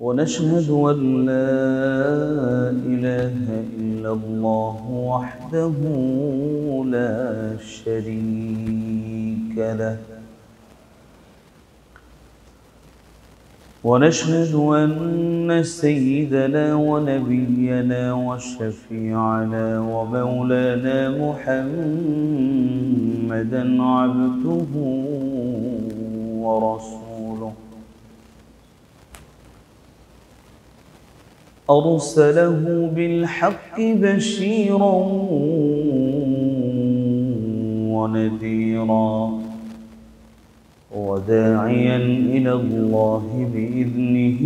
ونشهد أن لا إله إلا الله وحده لا شريك له ونشهد أن سيدنا ونبينا وشفيعنا ومولانا محمدا عبده ورسوله أرسله بالحق بشيرا ونذيرا وداعيا إلى الله بإذنه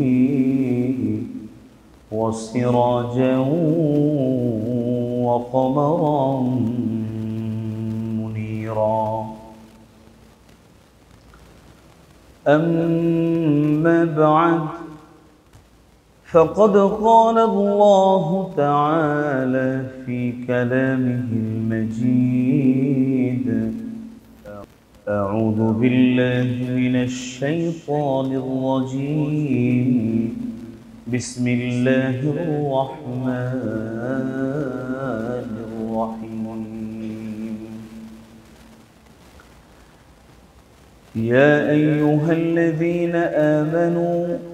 وسراجا وقمرا منيرا أما بعد فقد قال الله تعالى في كلامه المجيد أعوذ بالله من الشيطان الرجيم بسم الله الرحمن الرحيم يا أيها الذين آمنوا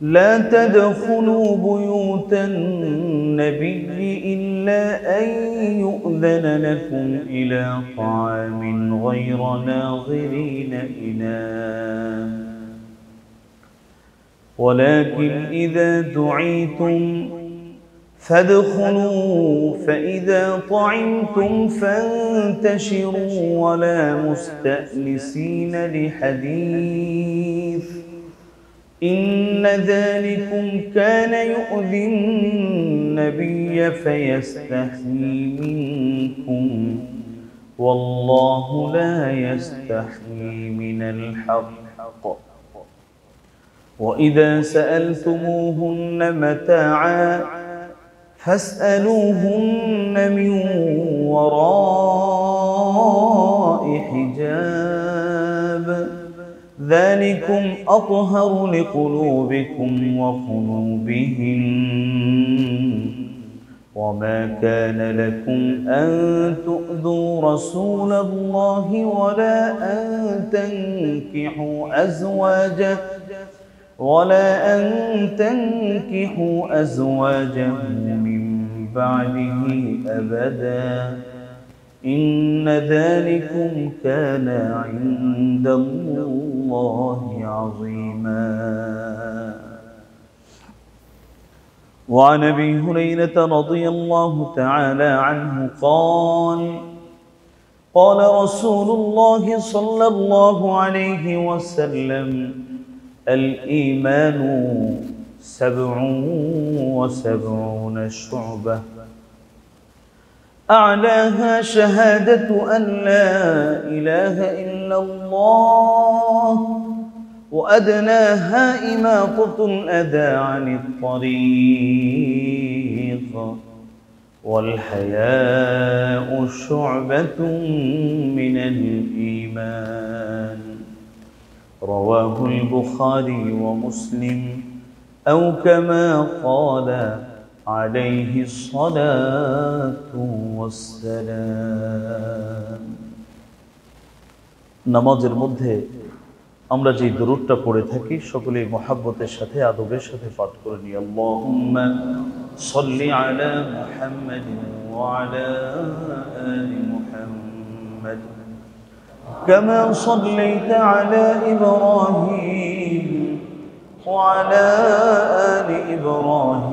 لا تدخلوا بيوت النبي إلا أن يؤذن لكم إلى طعام غير ناظرين إله ولكن إذا دعيتم فادخلوا فإذا طعمتم فانتشروا ولا مستأنسين لحديث إن ذلكم كان يؤذي النبي فيستحيي منكم والله لا يستحيي من الحق وإذا سألتموهن متاعا فاسألوهن من وراء حجاب ذلكم أطهر لقلوبكم وقلوبهم وما كان لكم أن تؤذوا رسول الله ولا أن تنكحوا أزواجه ولا أن تنكحوا أزواجه من بعده أبداً إن ذلكم كان عند الله عظيما وعن ابي هريره رضي الله تعالى عنه قال قال رسول الله صلى الله عليه وسلم الايمان سبع وسبعون شعبه أعلاها شهادة أن لا إله إلا الله وأدناها إماطة الأذى عن الطريق والحياء شعبة من الإيمان رواه البخاري ومسلم أو كما قال عليه الصلاة والسلام নামাজের মধ্যে আমরা যে দরুদটা পড়ে থাকি সকলে মহাব্বতের সাথে আদবের সাথে পাঠ করে নিই আল্লাহুম্মা সল্লি আলা মুহাম্মাদ ওয়া আলা আলি মুহাম্মাদ কামা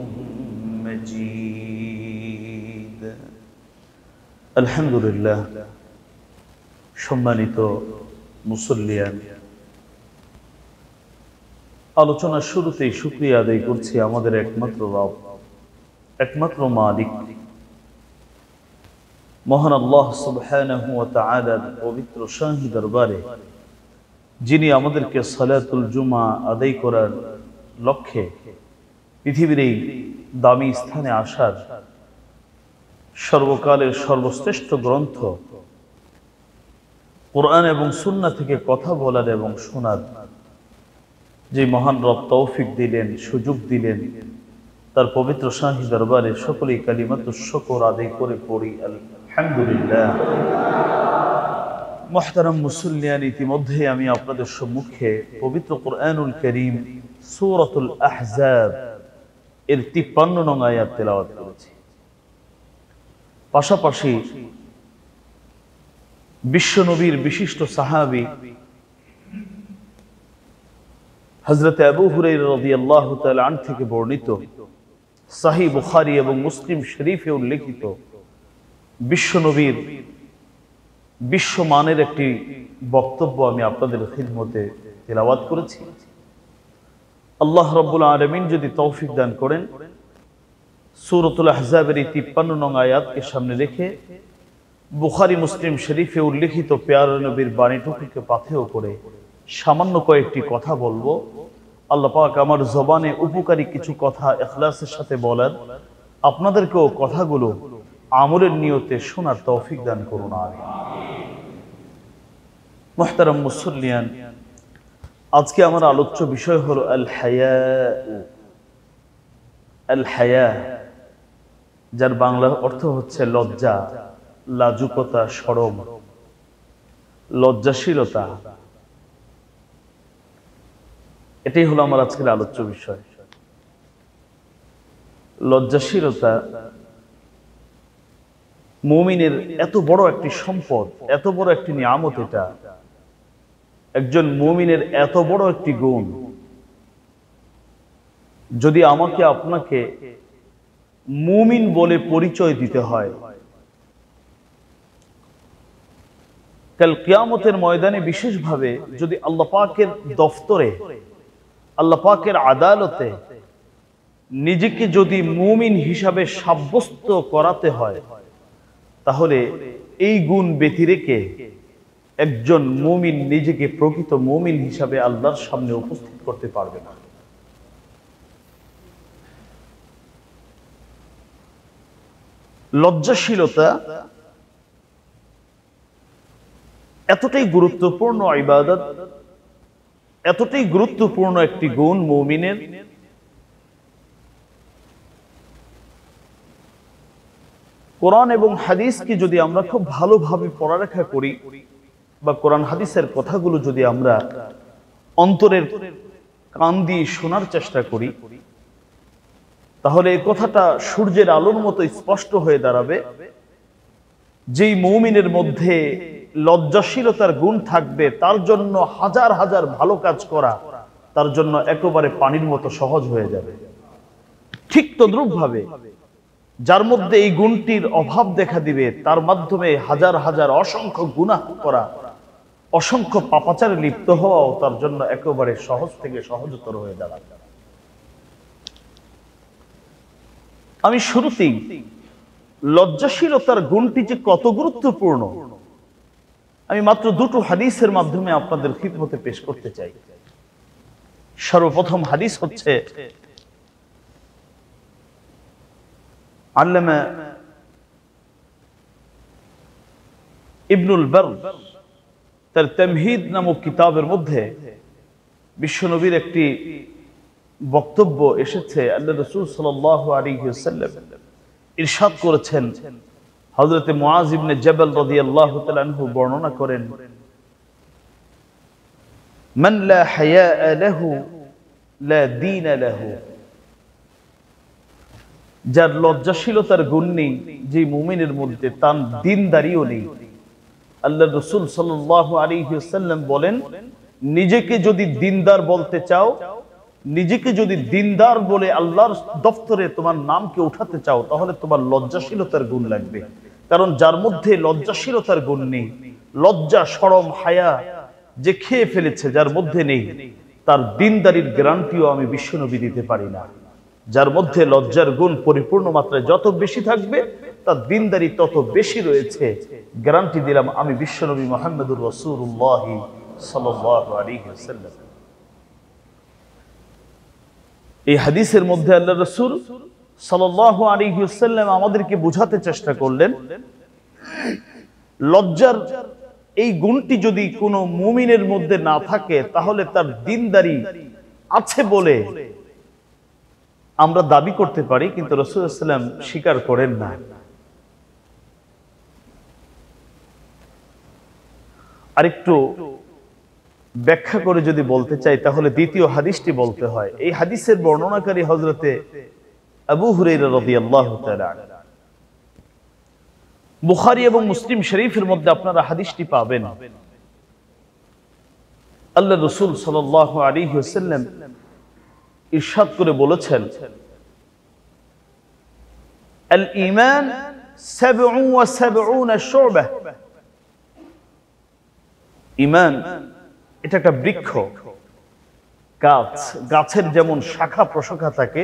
مجيد الحمد لله সম্মানিত মুসল্লিয়ান আলোচনার শুরুতেই শুক্রিয়া আদায় করছি আমাদের একমাত্র রব একমাত্র মালিক মহান আল্লাহ সুবহানাহু ওয়া তাআলার পবিত্র শাহী দরবারে যিনি আমাদেরকে সালাতুল জুমা আদায় করার লক্ষ্যে পৃথিবীর এই দামি স্থানে আসার সর্বকালের সর্বশ্রেষ্ঠ গ্রন্থ কোরআন এবং সুন্না থেকে কথা বলার এবং শোনার যে মহান রব তৌফিক দিলেন সুযোগ দিলেন তার পবিত্র শাহী দরবারে সকলেই কালিমাত শকর আদায় করে পড়ি আলহামদুলিল্লাহ মহতারাম মুসল্লিয়ান ইতিমধ্যে আমি আপনাদের সম্মুখে পবিত্র কোরআনুল করিম সৌরতুল আহজাব এর তিপ্পান্ন নং আয়াত তেলাওয়াত করেছি পাশাপাশি বিশ্বনবীর বিশিষ্ট সাহাবি হজরত আবু হুরে রদি আল্লাহ আন থেকে বর্ণিত সাহি বুখারি এবং মুসলিম শরীফে উল্লেখিত বিশ্বনবীর বিশ্বমানের একটি বক্তব্য আমি আপনাদের খিদমতে তেলাওয়াত করেছি আল্লাহ রব্বুল আলমিন যদি তৌফিক দান করেন সুরতুল আহজাবের এই তিপ্পান্ন নং আয়াতকে সামনে রেখে বুখারি মুসলিম শরীফে উল্লেখিত পেয়ার নবীর বাণীটুকুকে পাথেও করে সামান্য কয়েকটি কথা বলবো আল্লাহ পাক আমার জবানে উপকারী কিছু কথা এখলাসের সাথে বলার আপনাদেরকেও কথাগুলো আমলের নিয়তে শোনার তৌফিক দান করুন আর মোহতারাম মুসল্লিয়ান আজকে আমার আলোচ্য বিষয় হলো আল হায়া হায়া যার বাংলা অর্থ হচ্ছে লজ্জা লাজুকতা সরম লজ্জাশীলতা এটাই হলো আমার আজকের আলোচ্য বিষয় লজ্জাশীলতা মৌমিনের এত বড় একটি সম্পদ এত বড় একটি নিয়ামত এটা একজন মুমিনের এত বড় একটি গুণ যদি আমাকে আপনাকে মুমিন বলে পরিচয় দিতে হয় তাহলে কিয়ামতের ময়দানে বিশেষভাবে যদি আল্লাহ পাকের দফতরে আল্লাহ পাকের আদালতে নিজেকে যদি মুমিন হিসাবে সাব্যস্ত করাতে হয় তাহলে এই গুণ ব্যতিরেকে একজন মুমিন নিজেকে প্রকৃত মুমিন হিসাবে আল্লাহর সামনে উপস্থিত করতে পারবে না লজ্জাশীলতা এতটাই গুরুত্বপূর্ণ ইবাদত এতটাই গুরুত্বপূর্ণ একটি গুণ মৌমিনের কোরআন এবং হাদিসকে যদি আমরা খুব ভালোভাবে পড়ালেখা করি বা কোরআন হাদিসের কথাগুলো যদি আমরা অন্তরের কান দিয়ে শোনার চেষ্টা করি তাহলে এই কথাটা সূর্যের আলোর মতো স্পষ্ট হয়ে দাঁড়াবে যেই মৌমিনের মধ্যে লজ্জাশীলতার গুণ থাকবে তার জন্য হাজার হাজার ভালো কাজ করা তার জন্য একেবারে পানির মতো সহজ হয়ে যাবে ঠিক তদ্রুপভাবে যার মধ্যে এই গুণটির অভাব দেখা দিবে তার মাধ্যমে হাজার হাজার অসংখ্য গুণাহ করা অসংখ্য পাপাচারে লিপ্ত হওয়াও তার জন্য একেবারে সহজ থেকে সহজতর হয়ে দাঁড়ায় আমি শুরুতেই লজ্জাশীলতার গুণটি যে কত গুরুত্বপূর্ণ আমি মাত্র দুটো হাদিসের মাধ্যমে আপনাদের খিদমতে পেশ করতে চাই সর্বপ্রথম হাদিস হচ্ছে আল্লামা ইবনুল বার্গ তার তেমহিদ নামক কিতাবের মধ্যে বিশ্বনবীর একটি বক্তব্য এসেছে আল্লাহ রসুল সাল্লাহ ইরশাদ করেছেন হজরতে মোয়াজিবনে জবল রদি আল্লাহ তালু বর্ণনা করেন من لا حياء له لا دين له যার লজ্জাশীলতার গুণ নেই যে মুমিনের মধ্যে তার দিনদারিও নেই আল্লাহ রসুল সাল্লাহ আলিহাল্লাম বলেন নিজেকে যদি দিনদার বলতে চাও নিজেকে যদি দিনদার বলে আল্লাহর দফতরে তোমার নামকে উঠাতে চাও তাহলে তোমার লজ্জাশীলতার গুণ লাগবে কারণ যার মধ্যে লজ্জাশীলতার গুণ নেই লজ্জা সরম হায়া যে খেয়ে ফেলেছে যার মধ্যে নেই তার দিনদারির গ্যারান্টিও আমি বিশ্বনবী দিতে পারি না যার মধ্যে লজ্জার গুণ পরিপূর্ণ মাত্রায় যত বেশি থাকবে তার দিনদারি তত বেশি রয়েছে গ্যারান্টি দিলাম আমি বিশ্বনবী মোহাম্মদুর রসুল্লাহ এই হাদিসের মধ্যে আল্লাহ রসুল সাল্লাহ আলিহাল্লাম আমাদেরকে বুঝাতে চেষ্টা করলেন লজ্জার এই গুণটি যদি কোনো মুমিনের মধ্যে না থাকে তাহলে তার দিনদারি আছে বলে আমরা দাবি করতে পারি কিন্তু রসুল ইসলাম স্বীকার করেন না আরেকটু ব্যাখ্যা করে যদি বলতে চাই তাহলে দ্বিতীয় হাদিসটি বলতে হয় এই হাদিসের বর্ণনাকারী হজরতে আবু হুরাইরা রাদিয়াল্লাহু এবং মুসলিম শরীফের মধ্যে আপনারা হাদিসটি পাবেন আল্লাহ রসুল সাল্লাল্লাহু আলাইহি ওয়াসাল্লাম ইরশাদ করে বলেছেন ইমান 77 শু'বাহ ইমান এটা একটা বৃক্ষ গাছ গাছের যেমন শাখা প্রশাখা থাকে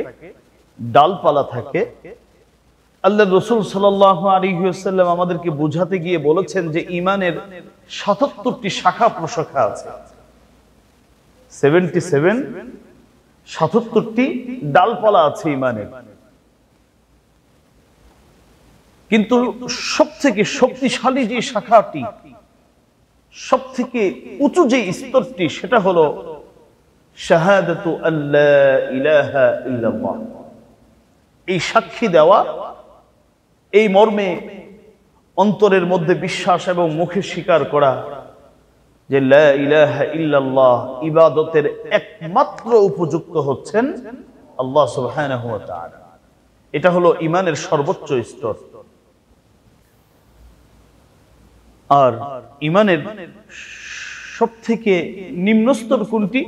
ডালপালা থাকে আল্লাহ রসুল সাল্লাম আমাদেরকে বুঝাতে গিয়ে বলেছেন যে ইমানের সাতাত্তরটি শাখা প্রশাখা আছে সেভেন্টি সেভেন সাতাত্তরটি ডালপালা আছে ইমানের কিন্তু সবথেকে শক্তিশালী যে শাখাটি সব থেকে উঁচু যে স্তরটি সেটা হলো এই সাক্ষী দেওয়া এই মর্মে অন্তরের মধ্যে বিশ্বাস এবং মুখে স্বীকার করা যে ইল্লাল্লাহ ইবাদতের একমাত্র উপযুক্ত হচ্ছেন আল্লাহ এটা হলো ইমানের সর্বোচ্চ স্তর আর ইমানের সব থেকে নিম্নস্তর কোনটি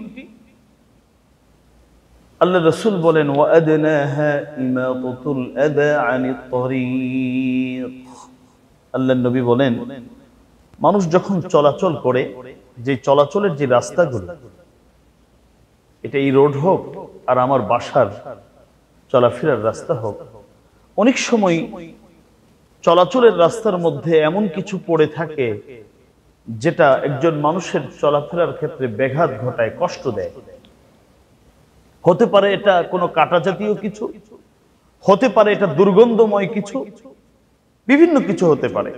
আল্লাহ রসুল বলেন আল্লাহ নবী বলেন মানুষ যখন চলাচল করে যে চলাচলের যে রাস্তাগুলো এটা এই রোড হোক আর আমার বাসার চলাফেরার রাস্তা হোক অনেক সময় চলাচলের রাস্তার মধ্যে এমন কিছু পড়ে থাকে যেটা একজন মানুষের চলাফেরার ক্ষেত্রে ব্যাঘাত ঘটায় কষ্ট দেয় হতে পারে এটা কোনো কাটা জাতীয় কিছু হতে পারে এটা দুর্গন্ধময় কিছু বিভিন্ন কিছু হতে পারে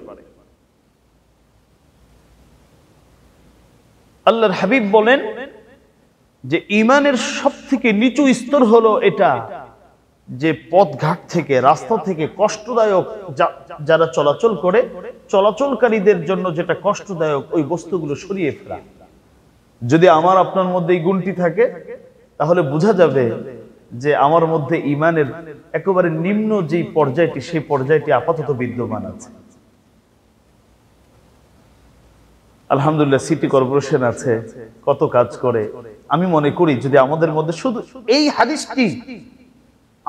আল্লাহর হাবিব বলেন যে ইমানের সব থেকে নিচু স্তর হলো এটা যে পথঘাট থেকে রাস্তা থেকে কষ্টদায়ক যারা চলাচল করে চলাচলকারীদের জন্য যেটা কষ্টদায়ক ওই বস্তুগুলো সরিয়ে ফেলা যদি আমার আপনার মধ্যে এই গুণটি থাকে তাহলে বোঝা যাবে যে আমার মধ্যে ইমানের একেবারে নিম্ন যে পর্যায়টি সেই পর্যায়টি আপাতত বিদ্যমান আছে আলহামদুলিল্লাহ সিটি কর্পোরেশন আছে কত কাজ করে আমি মনে করি যদি আমাদের মধ্যে শুধু এই হাদিসটি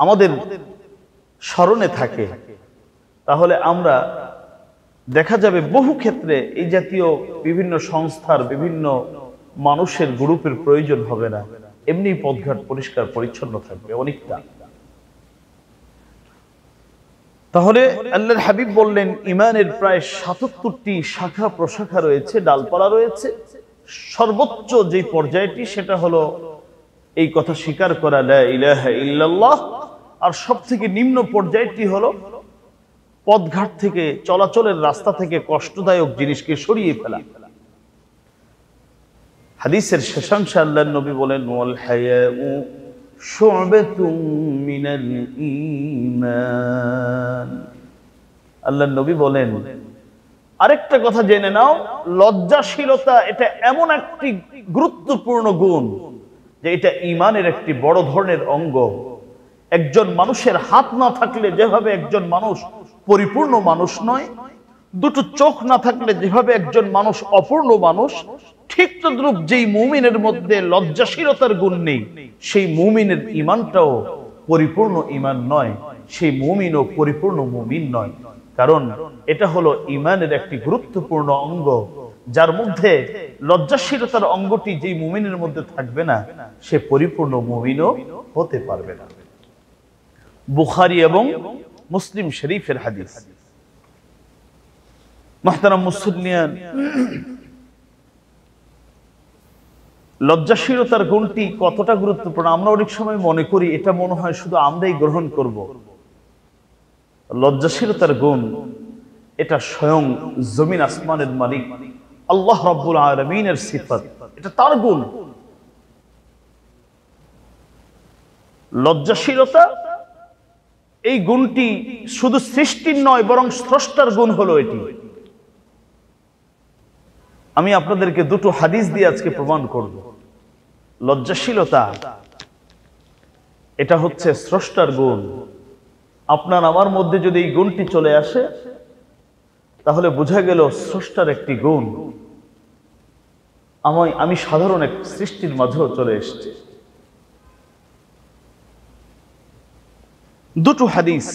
আমাদের স্মরণে থাকে তাহলে আমরা দেখা যাবে বহু ক্ষেত্রে এই জাতীয় বিভিন্ন সংস্থার বিভিন্ন মানুষের গ্রুপের প্রয়োজন হবে না এমনি পদঘাট পরিষ্কার পরিচ্ছন্ন থাকবে অনেকটা তাহলে আল্লাহ হাবিব বললেন ইমানের প্রায় সাতাত্তরটি শাখা প্রশাখা রয়েছে ডালপালা রয়েছে সর্বোচ্চ যে পর্যায়টি সেটা হলো এই কথা স্বীকার করা ইল্লাল্লাহ আর সব থেকে নিম্ন পর্যায়টি হলো পদঘাট থেকে চলাচলের রাস্তা থেকে কষ্টদায়ক জিনিসকে সরিয়ে ফেলা হাদিসের শেষাংশে আল্লাহ নবী বলেন আল্লাহ নবী বলেন আরেকটা কথা জেনে নাও লজ্জাশীলতা এটা এমন একটি গুরুত্বপূর্ণ গুণ যে এটা ইমানের একটি বড় ধরনের অঙ্গ একজন মানুষের হাত না থাকলে যেভাবে একজন মানুষ পরিপূর্ণ মানুষ নয় দুটো চোখ না থাকলে যেভাবে একজন মানুষ অপূর্ণ মানুষ ঠিক তদ্রুপ যেই মুমিনের মধ্যে লজ্জাশীলতার গুণ নেই সেই মুমিনের ইমানটাও পরিপূর্ণ ইমান নয় সেই মুমিনও পরিপূর্ণ মুমিন নয় কারণ এটা হলো ইমানের একটি গুরুত্বপূর্ণ অঙ্গ যার মধ্যে লজ্জাশীলতার অঙ্গটি যে মুমিনের মধ্যে থাকবে না সে পরিপূর্ণ মুমিনও হতে পারবে না বুখারি এবং মুসলিম শরীফের হাদিস মাহতারাম মুসলিয়ান লজ্জাশীলতার গুণটি কতটা গুরুত্বপূর্ণ আমরা অনেক সময় মনে করি এটা মনে হয় শুধু আমরাই গ্রহণ করব লজ্জাশীলতার গুণ এটা স্বয়ং জমিন আসমানের মালিক আল্লাহ রব্বুল আলমিনের সিফত এটা তার গুণ লজ্জাশীলতা এই গুণটি শুধু সৃষ্টির নয় বরং স্রষ্টার গুণ হলো এটি আমি আপনাদেরকে দুটো হাদিস দিয়ে আজকে প্রমাণ করব লজ্জাশীলতা এটা হচ্ছে স্রষ্টার গুণ আপনার আমার মধ্যে যদি এই গুণটি চলে আসে তাহলে বোঝা গেল স্রষ্টার একটি গুণ আমি আমি সাধারণ এক সৃষ্টির মাঝেও চলে এসছি দুটো হাদিস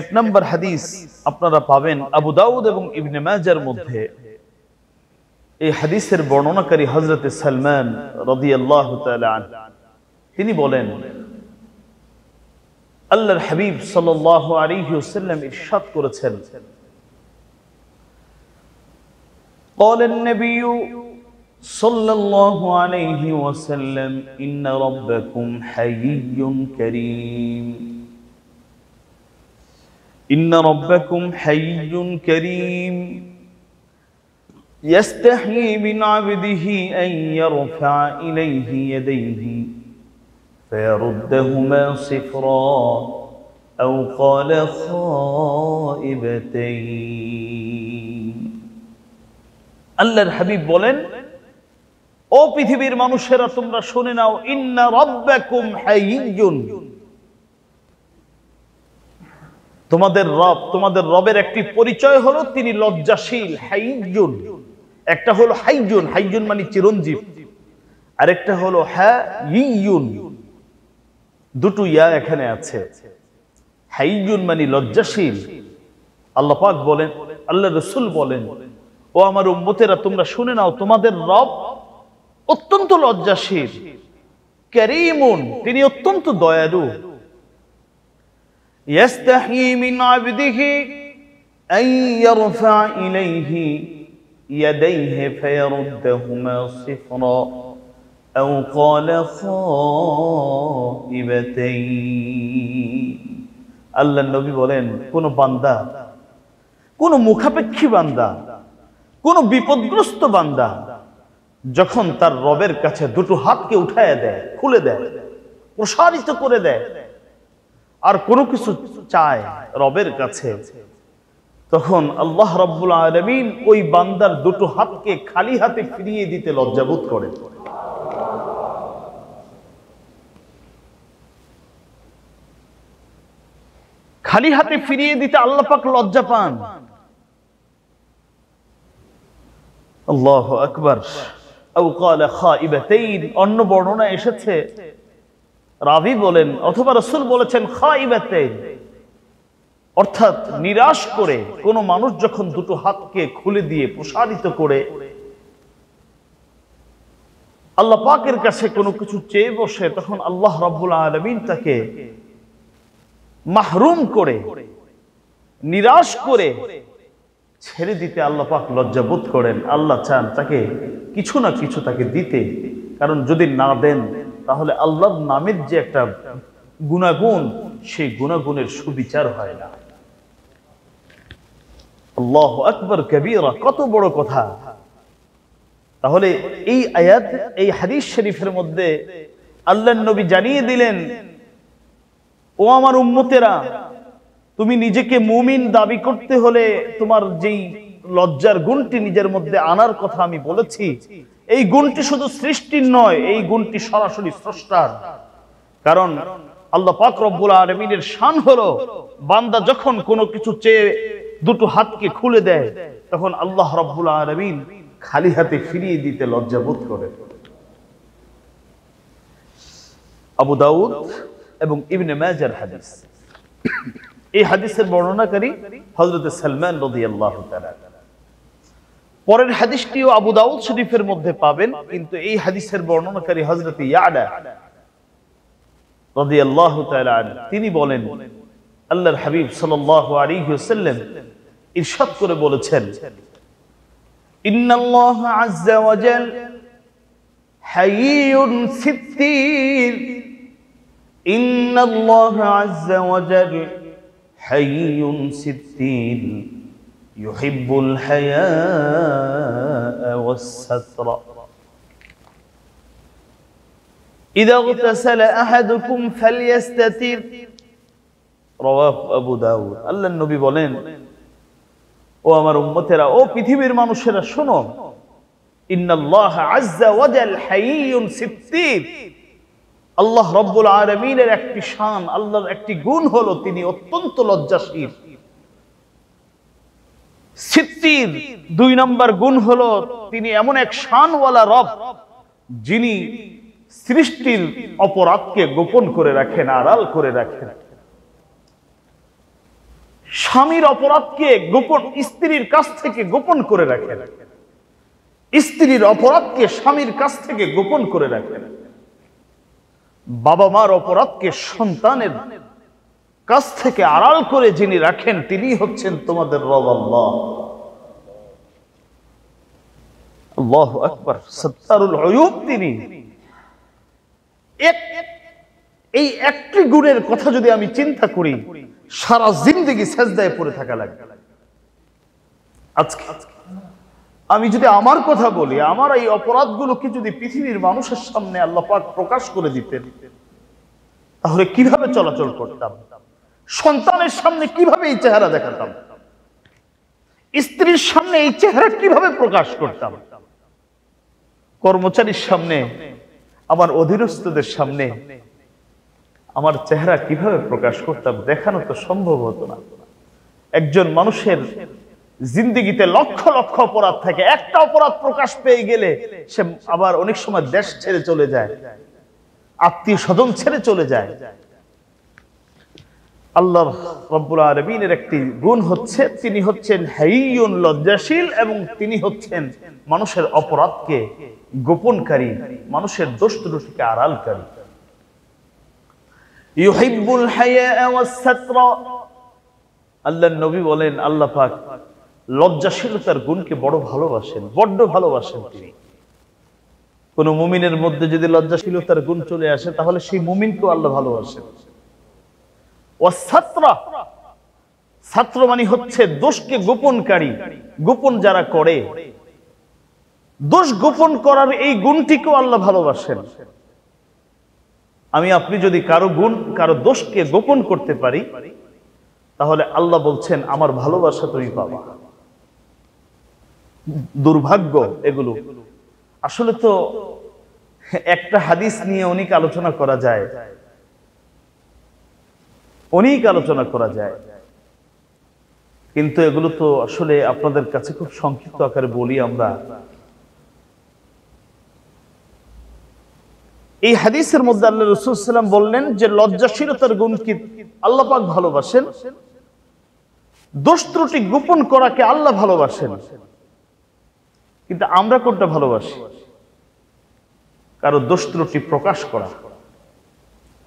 এক নম্বর হাদিস আপনারা পাবেন আবু দাউদ এবং ইবনে মাজার মধ্যে এই হাদিসের বর্ণনাকারী হজরতে সালমান রদি আল্লাহ তিনি বলেন আল্লাহর হাবিব সাল্লাহ আলিহাল্লাম ইরশাদ করেছেন قال النبي صلى الله عليه وسلم إن ربكم حيي كريم إن ربكم حيي كريم يستحيي من عبده أن يرفع إليه يديه فيردهما صفرا أو قال خائبتين الله الحبيب بولن ও পৃথিবীর মানুষেরা তোমরা শুনে নাও ইন্ন তোমাদের রব তোমাদের রবের একটি পরিচয় হলো তিনি লজ্জাশীল হাইজুন একটা হলো হাইজুন হাইজুন মানে চিরঞ্জীব আরেকটা হলো হ্যাঁ দুটো ইয়া এখানে আছে হাইজুন মানে লজ্জাশীল আল্লাহ পাক বলেন আল্লাহ রসুল বলেন ও আমার উম্মতেরা তোমরা শুনে নাও তোমাদের রব অত্যন্ত লজ্জাশীল করিমুন তিনি অত্যন্ত দয়ালু يستحي من عبده أن يرفع إليه يديه فيردهما صفرا أو قال خائبتين আল্লাহ নবী বলেন কোন বান্দা কোন মুখাপেক্ষী বান্দা কোন বিপদগ্রস্ত বান্দা যখন তার রবের কাছে দুটো হাতকে উঠায় দেয় খুলে দেয় প্রসারিত করে দেয় আর কোনো কিছু চায় রবের কাছে তখন আল্লাহ রব্বুল আলমিন ওই বান্দার দুটো হাতকে খালি হাতে ফিরিয়ে দিতে লজ্জাবোধ করে খালি হাতে ফিরিয়ে দিতে আল্লাহ পাক লজ্জা পান আল্লাহ আকবর অন্য বর্ণনা এসেছে রাভি বলেন অথবা রসুল বলেছেন খাইবাতেইন অর্থাৎ নিরাশ করে কোন মানুষ যখন দুটো হাতকে খুলে দিয়ে প্রসারিত করে আল্লাহ পাকের কাছে কোনো কিছু চেয়ে বসে তখন আল্লাহ রব্বুল আলমিন তাকে মাহরুম করে নিরাশ করে ছেড়ে দিতে আল্লাহ পাক লজ্জাবোধ করেন আল্লাহ চান তাকে কিছু না কিছু তাকে দিতে কারণ যদি না দেন তাহলে আল্লাহ নামের যে একটা গুণাগুণ সেই গুণাগুণের সুবিচার হয় না আল্লাহ আকবর কবিরা কত বড় কথা তাহলে এই আয়াত এই হাদিস শরীফের মধ্যে আল্লাহ নবী জানিয়ে দিলেন ও আমার উম্মতেরা তুমি নিজেকে মুমিন দাবি করতে হলে তোমার যেই লজ্জার গুণটি নিজের মধ্যে আনার কথা আমি বলেছি এই গুণটি শুধু সৃষ্টির নয় এই গুণটি সরাসরি স্রষ্টার কারণ আল্লাহ পাক রব্বুল আলমিনের শান হলো বান্দা যখন কোনো কিছু চেয়ে দুটো হাতকে খুলে দেয় তখন আল্লাহ রব্বুল আলমিন খালি হাতে ফিরিয়ে দিতে লজ্জা বোধ করে আবু দাউদ এবং ইবনে ম্যাজার হাদিস এই হাদিসের বর্ণনাকারী হজরত সালমান রদি আল্লাহ পরের হাদিসটিও আবু দাউদ শরীফের মধ্যে পাবেন কিন্তু এই হাদিসের বর্ণনাকারী হজরত ইয়াডা তিনি বলেন আল্লাহর হাবিব ইরশাদ করে বলেছেন ইন্নাল্লাহ حي ستين يحب الحياء والستر إذا اغتسل أحدكم فليستتر رواه أبو داود قال النبي وامر ও আমার উম্মতেরা ও পৃথিবীর মানুষেরা إن ইন্নাল্লাহ আজ্জা ওয়াজাল হাইয়ুন সিত্তির আল্লাহ রব্বুল আলমিনের একটি শান আল্লাহর একটি গুণ হলো তিনি অত্যন্ত লজ্জাশীল সিদ্দির দুই নম্বর গুণ হল তিনি এমন এক শানওয়ালা রব যিনি সৃষ্টির অপরাধকে গোপন করে রাখেন আড়াল করে রাখেন স্বামীর অপরাধকে গোপন স্ত্রীর কাছ থেকে গোপন করে রাখেন স্ত্রীর অপরাধকে স্বামীর কাছ থেকে গোপন করে রাখেন বাবা মার অপরাধকে সন্তানের কাছ থেকে আড়াল করে যিনি রাখেন তিনি হচ্ছেন তোমাদের রব আল্লাহ আল্লাহ আকবর সত্তারুল অয়ুব তিনি এই একটি গুণের কথা যদি আমি চিন্তা করি সারা জিন্দিগি সেজদায় পড়ে থাকা লাগবে আজকে আমি যদি আমার কথা বলি আমার এই অপরাধগুলোকে যদি পৃথিবীর মানুষের সামনে আল্লাপাক প্রকাশ করে দিতেন তাহলে কিভাবে চলাচল করতাম সন্তানের সামনে কিভাবে এই চেহারা দেখাতাম স্ত্রীর সামনে এই চেহারা কিভাবে প্রকাশ করতাম কর্মচারীর সামনে আমার অধীনস্থদের সামনে আমার চেহারা কিভাবে প্রকাশ করতাম দেখানো তো সম্ভব হতো না একজন মানুষের জিন্দিগিতে লক্ষ লক্ষ অপরাধ থাকে একটা অপরাধ প্রকাশ পেয়ে গেলে সে আবার অনেক সময় দেশ ছেড়ে চলে যায় আত্মীয় স্বজন ছেড়ে চলে যায় আল্লাহ রব্বুল আলমিনের একটি গুণ হচ্ছে তিনি হচ্ছেন হেইয়ুন লজ্জাশীল এবং তিনি হচ্ছেন মানুষের অপরাধকে গোপনকারী মানুষের দোষ ত্রুটিকে আড়ালকারী ইউহিবুল হায়া ওয়াস সাতরা আল্লাহর নবী বলেন আল্লাহ পাক লজ্জাশীলতার গুণকে বড় ভালোবাসেন বড্ড ভালোবাসেন তিনি কোনো মুমিনের মধ্যে যদি লজ্জাশীলতার গুণ চলে আসে তাহলে সেই মুমিনকে আল্লাহ ভালোবাসেন ছাত্র মানে হচ্ছে দোষকে গোপনকারী গোপন যারা করে দোষ গোপন করার এই গুণটিকেও আল্লাহ ভালোবাসেন আমি আপনি যদি কারো গুণ কারো দোষকে গোপন করতে পারি তাহলে আল্লাহ বলছেন আমার ভালোবাসা তুমি পাবা দুর্ভাগ্য এগুলো আসলে তো একটা হাদিস নিয়ে অনেক আলোচনা করা যায় অনেক আলোচনা করা যায় কিন্তু এগুলো তো আসলে আপনাদের কাছে খুব সংক্ষিপ্ত আকারে বলি আমরা এই হাদিসের মধ্যে আল্লাহ রসুলাম বললেন যে লজ্জাশীলতার গুণকে আল্লাপাক ভালোবাসেন দোষ ত্রুটি গোপন করাকে আল্লাহ ভালোবাসেন কিন্তু আমরা কোনটা ভালোবাসি কারো দোষ ত্রুটি প্রকাশ করা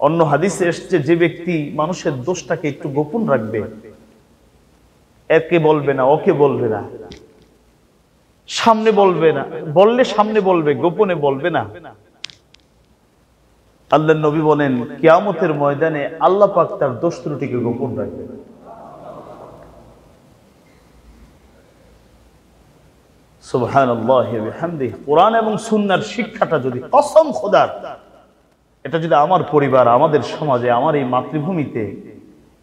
অন্য হাদিসে এসছে যে ব্যক্তি মানুষের দোষটাকে একটু গোপন রাখবে একে বলবে না ওকে বলবে না সামনে বলবে না বললে সামনে বলবে গোপনে বলবে না আল্লাহ নবী বলেন কিয়ামতের ময়দানে আল্লাহ পাক তার দোষ ত্রুটিকে গোপন রাখবে না কোরআন এবং সুন্নার শিক্ষাটা যদি কসম খোদার এটা যদি আমার পরিবার আমাদের সমাজে আমার এই মাতৃভূমিতে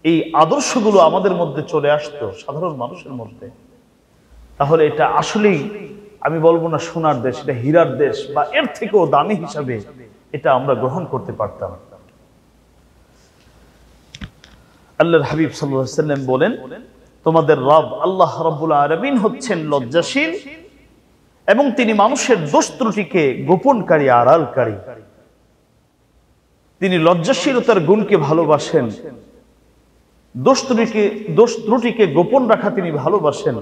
এই আদর্শগুলো আমাদের মধ্যে চলে আসতো সাধারণ মানুষের মধ্যে তাহলে এটা আসলেই আমি বলবো না সোনার দেশ এটা হীরার দেশ বা এর থেকেও দামি হিসাবে এটা আমরা গ্রহণ করতে পারতাম আল্লাহর হাবিব সাল্লাম বলেন তোমাদের রব আল্লাহ রব্বুল আরবিন হচ্ছেন লজ্জাশীল এবং তিনি মানুষের দোষ ত্রুটিকে গোপনকারী আড়ালকারী তিনি লজ্জাশীলতার গুণকে ভালোবাসেন দোষ ত্রুটিকে দোষ ত্রুটিকে গোপন রাখা তিনি ভালোবাসেন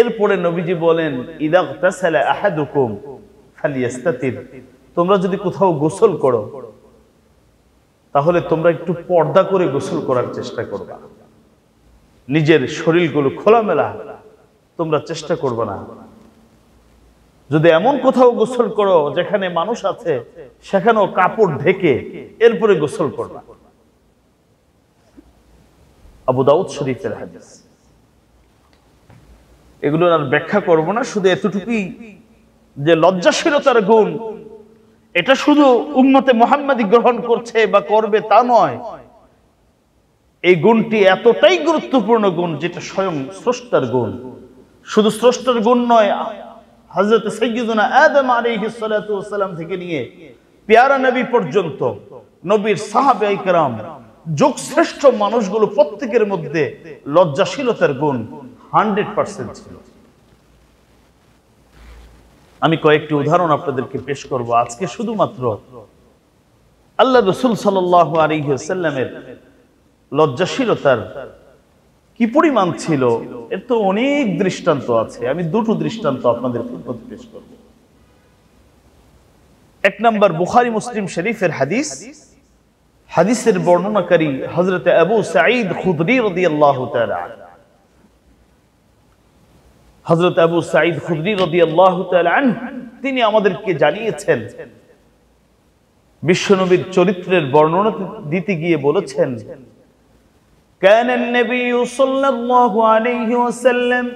এরপরে নবীজি বলেন তোমরা যদি কোথাও গোসল করো তাহলে তোমরা একটু পর্দা করে গোসল করার চেষ্টা করবা নিজের শরীরগুলো খোলামেলা তোমরা চেষ্টা করবা না যদি এমন কোথাও গোসল করো যেখানে মানুষ আছে সেখানেও কাপড় ঢেকে এরপরে গোসল করবে আবু দাউদ শরীফের হাদিস এগুলোর আর ব্যাখ্যা করব না শুধু এতটুকুই যে লজ্জাশীলতার গুণ এটা শুধু উন্মতে মোহাম্মদী গ্রহণ করছে বা করবে তা নয় এই গুণটি এতটাই গুরুত্বপূর্ণ গুণ যেটা স্বয়ং স্রষ্টার গুণ শুধু স্রষ্টার গুণ নয় হজরত সৈয়দুনা আদম আলিহিসাল্লাম থেকে নিয়ে পেয়ারা নবী পর্যন্ত নবীর সাহাবে যুগ শ্রেষ্ঠ মানুষগুলো প্রত্যেকের মধ্যে লজ্জাশীলতার গুণ হান্ড্রেড পার্সেন্ট ছিল আমি কয়েকটি উদাহরণ আপনাদেরকে পেশ করব আজকে শুধুমাত্র আল্লাহ রসুল সাল আলিহাল্লামের লজ্জাশীলতার কি পরিমাণ ছিল এর তো অনেক দৃষ্টান্ত আছে আমি দুটো দৃষ্টান্ত আপনাদের পেশ করব এক নম্বর বুখারি মুসলিম শরীফের হাদিস হাদিসের বর্ণনাকারী হজরত আবু সাঈদ খুদরি রদি আল্লাহ হজরত আবু সাঈদ খুদরি রদি আল্লাহ তিনি আমাদেরকে জানিয়েছেন বিশ্বনবীর চরিত্রের বর্ণনা দিতে গিয়ে বলেছেন كان النبي صلى الله عليه وسلم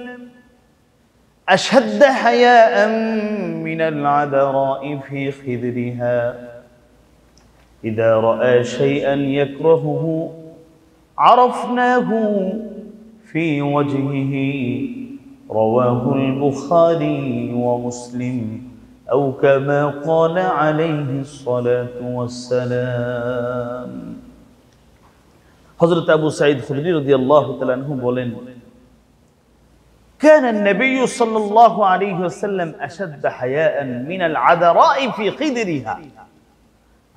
أشد حياء من العذراء في خدرها إذا رأى شيئا يكرهه عرفناه في وجهه رواه البخاري ومسلم أو كما قال عليه الصلاة والسلام হজরত আবু সাইদ রদি আল্লাহ তালু বলেন كان النبي صلى الله عليه وسلم أشد حياء من العذراء في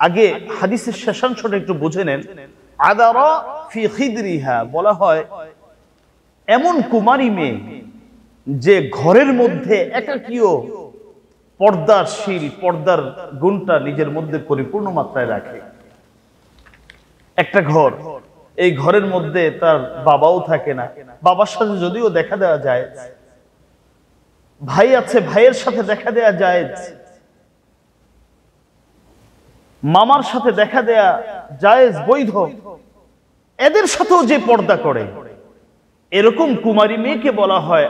আগে হাদিসের শেষাংশটা একটু বুঝে নেন ফি খিদরিহা বলা হয় এমন কুমারী মেয়ে যে ঘরের মধ্যে একাকীয় শিল পর্দার গুণটা নিজের মধ্যে পরিপূর্ণ মাত্রায় রাখে একটা ঘর এই ঘরের মধ্যে তার বাবাও থাকে না বাবার সাথে যদিও দেখা দেওয়া যায় ভাই আছে ভাইয়ের সাথে দেখা দেয়া যায় মামার সাথে দেখা দেয়া জায়েজ বৈধ এদের সাথেও যে পর্দা করে এরকম কুমারী মেয়েকে বলা হয়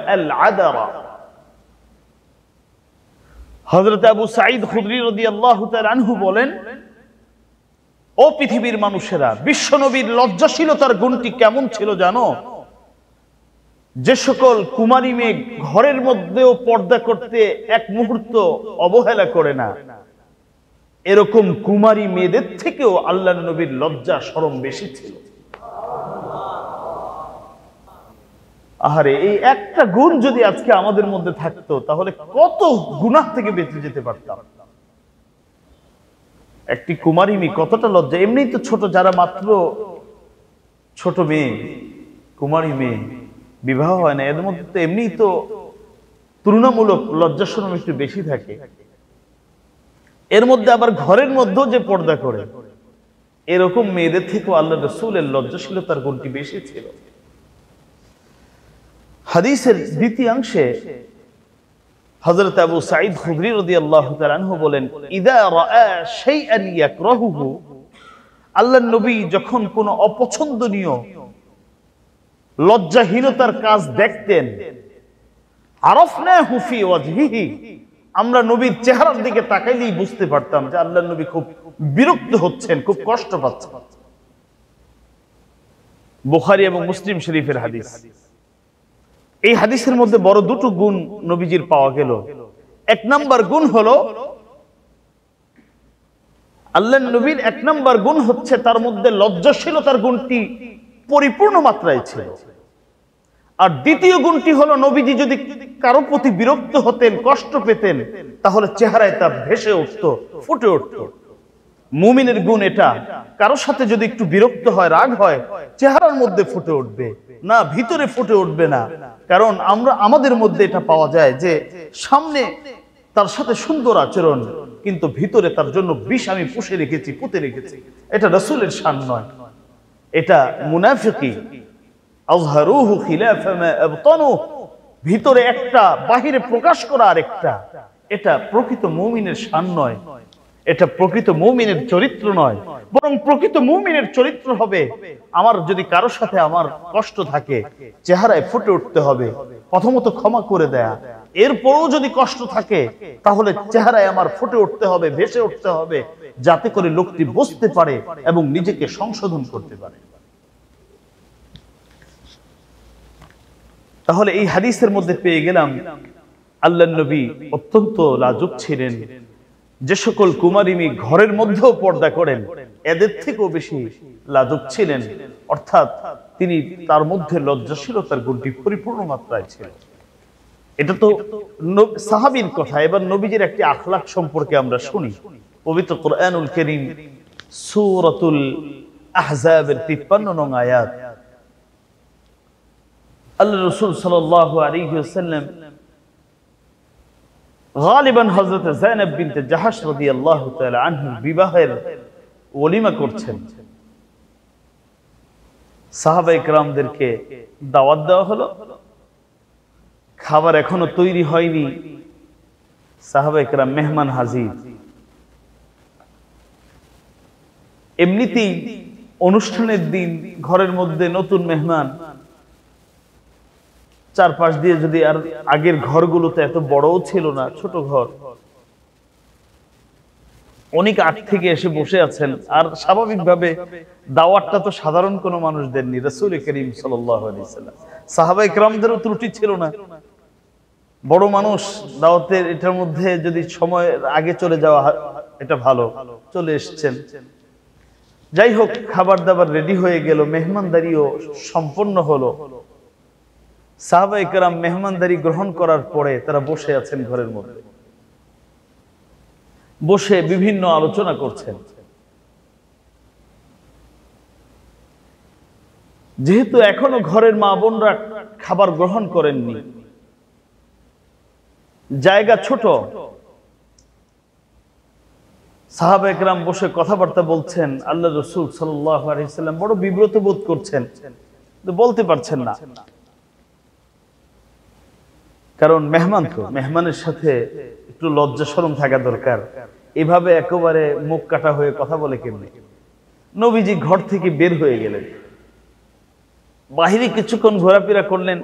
হজরত আবু সাইদ খুদরি রদি আল্লাহ বলেন ও পৃথিবীর মানুষেরা বিশ্বনবীর লজ্জাশীলতার গুণটি কেমন ছিল জানো যে সকল কুমারী মেয়ে ঘরের মধ্যেও পর্দা করতে এক মুহূর্ত অবহেলা করে না এরকম কুমারী মেয়েদের থেকেও আল্লাহ নবীর লজ্জা সরম বেশি ছিল আহারে এই একটা গুণ যদি আজকে আমাদের মধ্যে থাকতো তাহলে কত গুণার থেকে বেঁচে যেতে পারতাম একটি কুমারী মেয়ে কতটা লজ্জা এমনি তো ছোট যারা মাত্র ছোট মেয়ে কুমারী মেয়ে বিবাহ হয় না এর মধ্যে তো এমনি তো তুলনামূলক লজ্জা শরম একটু বেশি থাকে এর মধ্যে আবার ঘরের মধ্যেও যে পর্দা করে এরকম মেয়েদের থেকেও আল্লাহ রসুলের লজ্জাশীলতার গুণটি বেশি ছিল হাদিসের দ্বিতীয়াংশে হজরত আবু সাইদ খুবরি রদি আল্লাহ তালানহু বলেন আল্লাহ নবী যখন কোনো অপছন্দনীয় লজ্জাহীনতার কাজ দেখতেন আমরা নবীর চেহারার দিকে তাকাইলেই বুঝতে পারতাম যে আল্লাহ নবী খুব বিরক্ত হচ্ছেন খুব কষ্ট পাচ্ছেন বুখারি এবং মুসলিম শরীফের হাদিস এই হাদিসের মধ্যে বড় দুটো গুণ নবীজির পাওয়া গেল এক নাম্বার গুণ হলো আল্লাহ নবীর এক নাম্বার গুণ হচ্ছে তার মধ্যে লজ্জাশীলতার গুণটি পরিপূর্ণ মাত্রায় ছিল আর দ্বিতীয় গুণটি হলো নবীজি যদি কারো প্রতি বিরক্ত হতেন কষ্ট পেতেন তাহলে চেহারায় তা ভেসে উঠত ফুটে উঠত মুমিনের গুণ এটা কারোর সাথে যদি একটু বিরক্ত হয় রাগ হয় চেহারার মধ্যে ফুটে উঠবে না ভিতরে ফুটে উঠবে না কারণ আমরা আমাদের মধ্যে এটা পাওয়া যায় যে সামনে তার সাথে সুন্দর আচরণ কিন্তু ভিতরে তার জন্য বিষ আমি পুষে রেখেছি পুঁতে রেখেছি এটা রসুলের সান নয় এটা মুনাফিকি ভিতরে একটা বাহিরে প্রকাশ করা আরেকটা এটা প্রকৃত মৌমিনের সান নয় এটা প্রকৃত মুমিনের চরিত্র নয় বরং প্রকৃত মুমিনের চরিত্র হবে আমার যদি কারো সাথে আমার কষ্ট থাকে চেহারায় ফুটে উঠতে হবে প্রথমত ক্ষমা করে দেয়া এরপরও যদি কষ্ট থাকে তাহলে চেহারায় আমার ফুটে উঠতে হবে ভেসে উঠতে হবে যাতে করে লোকটি বুঝতে পারে এবং নিজেকে সংশোধন করতে পারে তাহলে এই হাদিসের মধ্যে পেয়ে গেলাম আল্লাহ নবী অত্যন্ত লাজুক ছিলেন যে সকল কুমারিনী ঘরের মধ্যেও পর্দা করেন এদের থেকেও বেশি লাজক ছিলেন অর্থাৎ তিনি তার মধ্যে লজ্জাশীলতার গুণটি পরিপূর্ণ মাত্রায় ছিল এটা তো সাহাবির কথা এবার নবীজির একটি আখলাখ সম্পর্কে আমরা শুনি পবিত্র কোরআনুল করিম সুরতুল আহজাবের তিপ্পান্ন নং আয়াত আল্লাহ রসুল সাল আলী সাল্লাম গালিবান হজরত জাইনাব বিনতে জাহাস রদি আল্লাহ আনহু বিবাহের ওলিমা করছেন সাহাবা ইকরামদেরকে দাওয়াত দেওয়া হলো খাবার এখনো তৈরি হয়নি সাহাবা ইকরাম মেহমান হাজির এমনিতেই অনুষ্ঠানের দিন ঘরের মধ্যে নতুন মেহমান চারপাশ দিয়ে যদি আর আগের ঘরগুলোতে এত বড়ও ছিল না ছোট ঘর অনেক আগ থেকে এসে বসে আছেন আর স্বাভাবিকভাবে দাওয়াতটা তো সাধারণ কোনো মানুষ দেননি রসুল করিম সাল্লাম সাহাবা ইকরামদেরও ত্রুটি ছিল না বড় মানুষ দাওয়াতের এটার মধ্যে যদি সময়ের আগে চলে যাওয়া এটা ভালো চলে এসছেন যাই হোক খাবার দাবার রেডি হয়ে গেল মেহমানদারিও সম্পন্ন হলো সাহাবা মেহমানদারি গ্রহণ করার পরে তারা বসে আছেন ঘরের মধ্যে বসে বিভিন্ন আলোচনা করছেন যেহেতু এখনো ঘরের মা বোনরা খাবার গ্রহণ করেননি জায়গা ছোট সাহাব একরাম বসে কথাবার্তা বলছেন আল্লাহ রসুল সাল্লাম বড় বিব্রত বোধ করছেন বলতে পারছেন না কারণ মেহমান তো মেহমানের সাথে একটু লজ্জা সরম থাকা দরকার এভাবে একেবারে মুখ কাটা হয়ে কথা বলে কেমনি নবীজি ঘর থেকে বের হয়ে গেলেন বাহিরে কিছুক্ষণ ঘোরাফেরা করলেন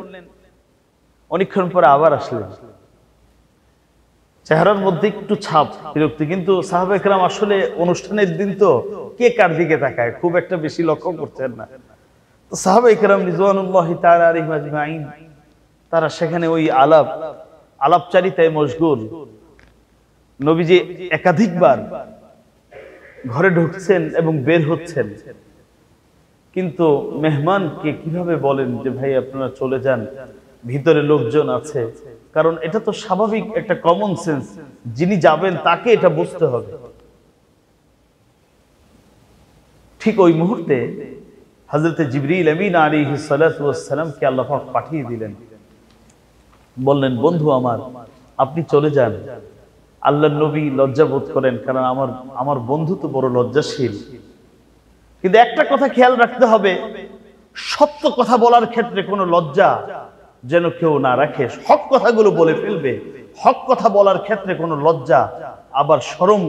অনেকক্ষণ পরে আবার আসলেন চেহারার মধ্যে একটু ছাপ বিরক্তি কিন্তু সাহাবেকরাম আসলে অনুষ্ঠানের দিন তো কে কার দিকে তাকায় খুব একটা বেশি লক্ষ্য করছেন না তো সাহাবেকরাম রিজওয়ানুল্লাহ তার আরিমাজমাইন তারা সেখানে ওই আলাপ আলাপচারিতায় মশগুল নবীজি একাধিকবার ঘরে ঢুকছেন এবং বের হচ্ছেন কিন্তু মেহমানকে কিভাবে বলেন যে ভাই আপনারা চলে যান ভিতরে লোকজন আছে কারণ এটা তো স্বাভাবিক একটা কমন সেন্স যিনি যাবেন তাকে এটা বুঝতে হবে ঠিক ওই মুহূর্তে হজরত জিবরিল আমিন আলী সালাতামকে আল্লাহ পাঠিয়ে দিলেন বললেন বন্ধু আমার আপনি চলে যান আল্লাহ নবী লজ্জা বোধ করেন কারণ আমার আমার বন্ধু তো বড় লজ্জাশীল কিন্তু একটা কথা খেয়াল রাখতে হবে সত্য কথা বলার ক্ষেত্রে কোনো লজ্জা যেন কেউ না রাখে হক কথাগুলো বলে ফেলবে হক কথা বলার ক্ষেত্রে কোনো লজ্জা আবার সরম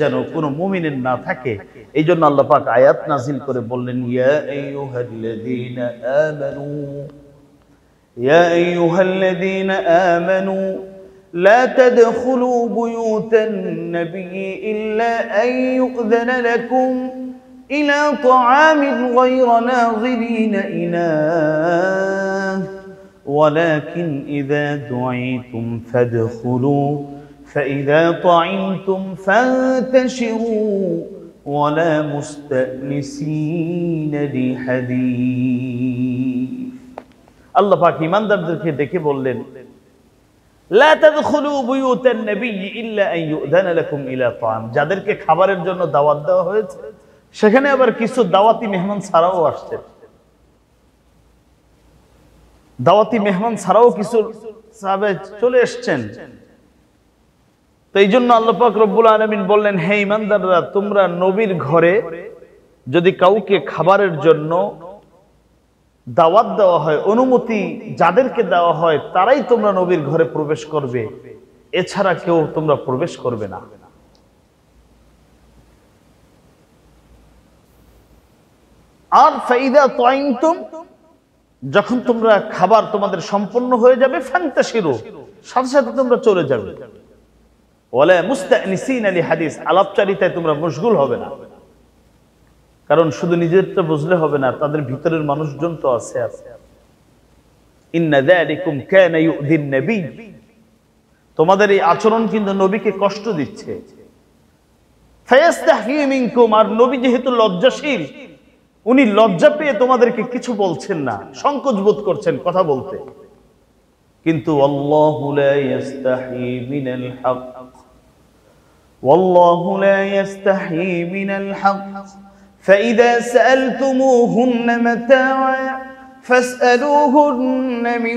যেন কোনো মুমিনের না থাকে এই জন্য আল্লাহ পাক আয়াত নাজিল করে বললেন ইয়া আইয়ুহাল্লাযীনা يا أيها الذين آمنوا لا تدخلوا بيوت النبي إلا أن يؤذن لكم إلى طعام غير ناظرين إناه ولكن إذا دعيتم فادخلوا فإذا طعمتم فانتشروا ولا مستأنسين لحديث আল্লাহ পাক ইমানদারদেরকে দেখে বললেন যাদেরকে খাবারের জন্য দাওয়াত দেওয়া হয়েছে সেখানে আবার কিছু দাওয়াতি মেহমান ছাড়াও আসছে দাওয়াতি মেহমান ছাড়াও কিছু চলে এসছেন তো এই জন্য আল্লাপাক রব্বুল আলমিন বললেন হে ইমানদাররা তোমরা নবীর ঘরে যদি কাউকে খাবারের জন্য দাওয়াত দেওয়া হয় অনুমতি যাদেরকে দেওয়া হয় তারাই তোমরা নবীর ঘরে প্রবেশ করবে এছাড়া কেউ তোমরা প্রবেশ করবে না আর ফাইদা তোয়াইনতুম যখন তোমরা খাবার তোমাদের সম্পন্ন হয়ে যাবে ফ্যান্তাসিরও সাথে সাথে তোমরা চলে যাবে বলে মুস্তা নিসিন আলী হাদিস আলাপচারিতায় তোমরা মুশগুল হবে না কারণ শুধু নিজেরটা বুঝলে হবে না তাদের ভিতরের মানুষজন তো আছে আছে তোমাদের এই আচরণ কিন্তু নবীকে কষ্ট দিচ্ছে আর নবী যেহেতু লজ্জাশীল উনি লজ্জা পেয়ে তোমাদেরকে কিছু বলছেন না সংকোচ বোধ করছেন কথা বলতে কিন্তু আল্লাহ فإذا سألتموهن متاعا فاسألوهن من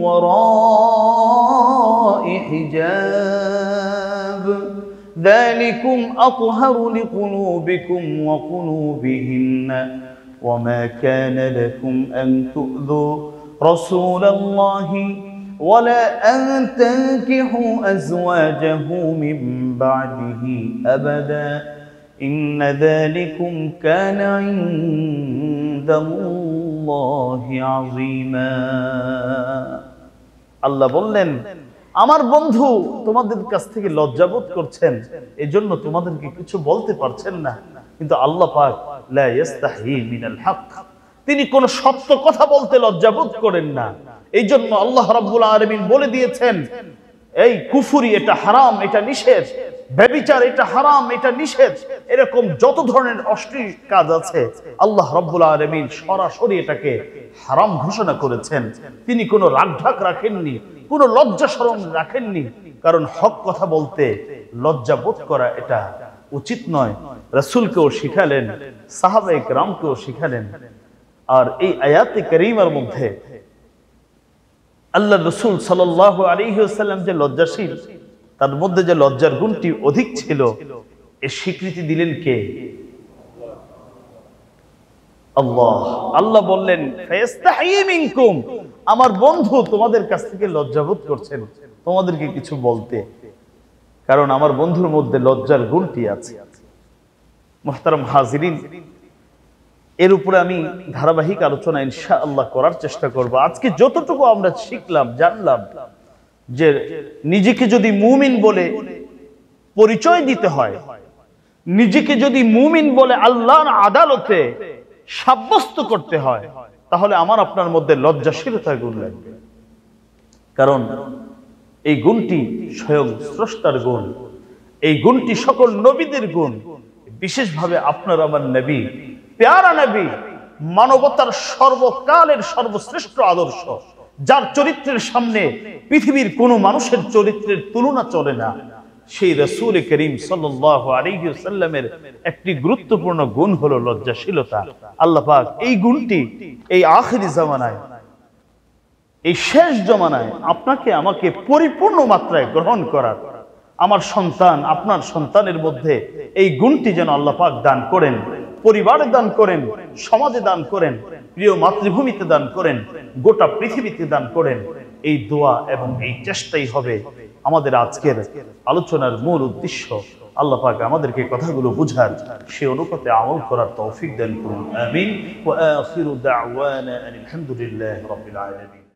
وراء حجاب ذلكم أطهر لقلوبكم وقلوبهن وما كان لكم أن تؤذوا رسول الله ولا أن تنكحوا أزواجه من بعده أبداً إن ذلكم كان عند الله عظيما الله বললেন আমার বন্ধু তোমাদের কাছ থেকে লজ্জাবোধ করছেন এজন্য তোমাদেরকে কিছু বলতে পারছেন না কিন্তু আল্লাহ পাক লা ইস্তাহি মিনাল হক তিনি কোন সত্য কথা বলতে লজ্জাবোধ করেন না এই জন্য আল্লাহ রাব্বুল আলামিন বলে দিয়েছেন এই কুফরি এটা হারাম এটা নিষেধ ব্যবিচার এটা হারাম এটা নিষেধ এরকম যত ধরনের অশ্লীল কাজ আছে আল্লাহ রব্বুল আলমিন সরাসরি এটাকে হারাম ঘোষণা করেছেন তিনি কোনো রাগঢাক রাখেননি কোনো লজ্জা সরম রাখেননি কারণ হক কথা বলতে লজ্জা বোধ করা এটা উচিত নয় রাসুলকেও শিখালেন সাহাবেক রামকেও শিখালেন আর এই আয়াতে করিমার মধ্যে আল্লাহ রসুল সাল আলী সাল্লাম যে লজ্জাশীল তার মধ্যে যে লজ্জার গুণটি অধিক ছিল এ স্বীকৃতি দিলেন কে আল্লাহ আল্লাহ বললেন আমার বন্ধু তোমাদের কাছ থেকে লজ্জাবোধ করছেন তোমাদেরকে কিছু বলতে কারণ আমার বন্ধুর মধ্যে লজ্জার গুণটি আছে মোহতারম হাজিরিন এর উপরে আমি ধারাবাহিক আলোচনা ইনশা আল্লাহ করার চেষ্টা করব আজকে যতটুকু আমরা শিখলাম জানলাম যে নিজেকে যদি মুমিন বলে পরিচয় দিতে হয় নিজেকে যদি মুমিন বলে আল্লাহর আদালতে সাব্যস্ত করতে হয় তাহলে আমার আপনার মধ্যে লজ্জাশীলতার গুণ লাগবে কারণ এই গুণটি স্বয়ং স্রষ্টার গুণ এই গুণটি সকল নবীদের গুণ বিশেষভাবে আপনার আমার নবী পেয়ারা নবী মানবতার সর্বকালের সর্বশ্রেষ্ঠ আদর্শ যার চরিত্রের সামনে পৃথিবীর কোনো মানুষের চরিত্রের তুলনা চলে না সেই রসুল করিম সাল্লামের একটি গুরুত্বপূর্ণ গুণ হলো লজ্জাশীলতা আল্লাপাক এই গুণটি এই আখরি জামানায় এই শেষ জমানায় আপনাকে আমাকে পরিপূর্ণ মাত্রায় গ্রহণ করার আমার সন্তান আপনার সন্তানের মধ্যে এই গুণটি যেন আল্লাপাক দান করেন পরিবারে দান করেন সমাজে দান করেন প্রিয় মাতৃভূমিতে দান করেন গোটা পৃথিবীতে দান করেন এই দোয়া এবং এই চেষ্টাই হবে আমাদের আজকের আলোচনার মূল উদ্দেশ্য আল্লাহ পাক আমাদেরকে কথাগুলো বুঝার সে অনুপাতে আমল করার তৌফিক দান করুন আমিন ওয়া আখিরু দাওয়ানা আলহামদুলিল্লাহি রাব্বিল আলামিন